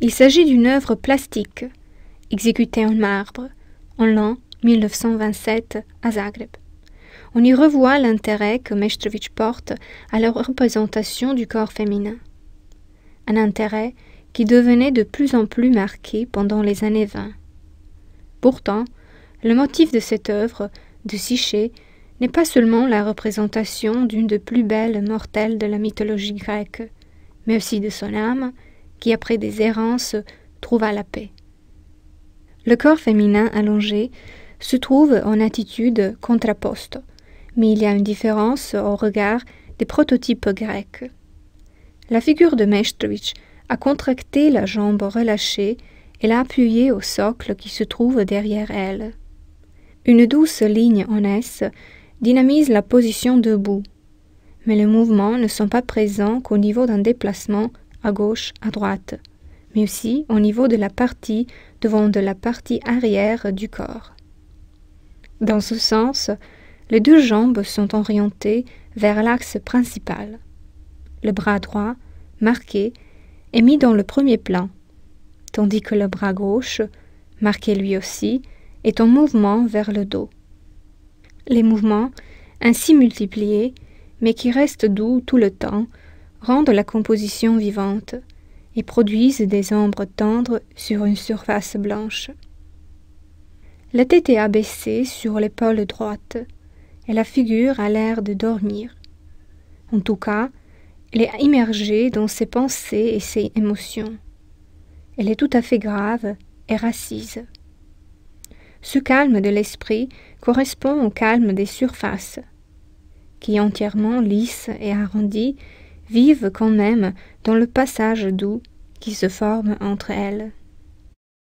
Il s'agit d'une œuvre plastique, exécutée en marbre, en l'an 1927 à Zagreb. On y revoit l'intérêt que Mestrovitch porte à la représentation du corps féminin. Un intérêt qui devenait de plus en plus marqué pendant les années 20. Pourtant, le motif de cette œuvre de Siché n'est pas seulement la représentation d'une des plus belles mortelles de la mythologie grecque, mais aussi de son âme après des errances, trouva la paix. Le corps féminin allongé se trouve en attitude contraposte, mais il y a une différence au regard des prototypes grecs. La figure de Maestrich a contracté la jambe relâchée et l'a appuyée au socle qui se trouve derrière elle. Une douce ligne en S dynamise la position debout, mais les mouvements ne sont pas présents qu'au niveau d'un déplacement à gauche, à droite, mais aussi au niveau de la partie devant de la partie arrière du corps. Dans ce sens, les deux jambes sont orientées vers l'axe principal. Le bras droit, marqué, est mis dans le premier plan, tandis que le bras gauche, marqué lui aussi, est en mouvement vers le dos. Les mouvements, ainsi multipliés, mais qui restent doux tout le temps, rendent la composition vivante et produisent des ombres tendres sur une surface blanche. La tête est abaissée sur l'épaule droite et la figure a l'air de dormir. En tout cas, elle est immergée dans ses pensées et ses émotions. Elle est tout à fait grave et rassise. Ce calme de l'esprit correspond au calme des surfaces, qui entièrement lisse et arrondie vivent quand même dans le passage doux qui se forme entre elles.